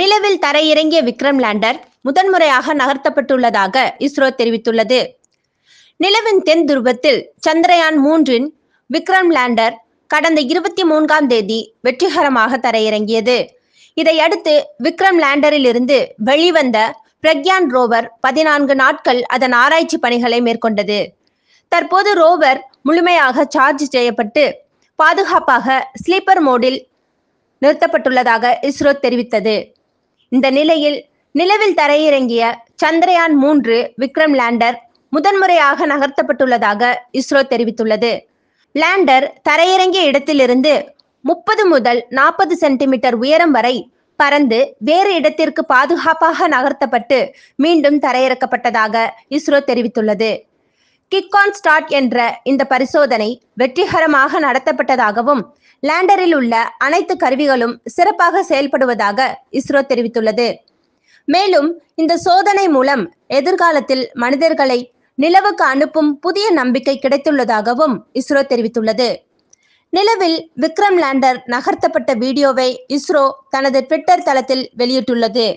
நிலவில் தரையிறங்கிய விக்ரம் லேண்டர் முதன்முறையாக நகர்த்தப்பட்டுள்ளதாக இஸ்ரோ தெரிவித்துள்ளது நிலவின் தென் துருவத்தில் சந்திரயான் மூன்றின் விக்ரம் லேண்டர் கடந்த இருபத்தி மூன்றாம் தேதி வெற்றிகரமாக தரையிறங்கியது இதையடுத்து விக்ரம் லேண்டரில் இருந்து வெளிவந்த பிரக்யான் ரோவர் பதினான்கு நாட்கள் அதன் ஆராய்ச்சி பணிகளை மேற்கொண்டது தற்போது ரோவர் முழுமையாக சார்ஜ் செய்யப்பட்டு பாதுகாப்பாக ஸ்லீப்பர் மோடில் நிறுத்தப்பட்டுள்ளதாக இஸ்ரோ தெரிவித்தது இந்த நிலையில் நிலவில் தரையிறங்கிய சந்திரயான் மூன்று விக்ரம் லேண்டர் முதன்முறையாக நகர்த்தப்பட்டுள்ளதாக இஸ்ரோ தெரிவித்துள்ளது லேண்டர் தரையிறங்கிய இடத்திலிருந்து முப்பது முதல் நாற்பது சென்டிமீட்டர் உயரம் வரை பறந்து வேறு இடத்திற்கு பாதுகாப்பாக நகர்த்தப்பட்டு மீண்டும் தரையிறக்கப்பட்டதாக இஸ்ரோ தெரிவித்துள்ளது கிக் ஆன் ஸ்டார்ட் என்ற இந்த பரிசோதனை வெற்றிகரமாக நடத்தப்பட்டதாகவும் லேண்டரில் உள்ள அனைத்து கருவிகளும் சிறப்பாக செயல்படுவதாக இஸ்ரோ தெரிவித்துள்ளது மேலும் இந்த சோதனை மூலம் எதிர்காலத்தில் மனிதர்களை நிலவுக்கு அனுப்பும் புதிய நம்பிக்கை கிடைத்துள்ளதாகவும் இஸ்ரோ தெரிவித்துள்ளது நிலவில் விக்ரம் லேண்டர் நகர்த்தப்பட்ட வீடியோவை இஸ்ரோ தனது ட்விட்டர் தளத்தில் வெளியிட்டுள்ளது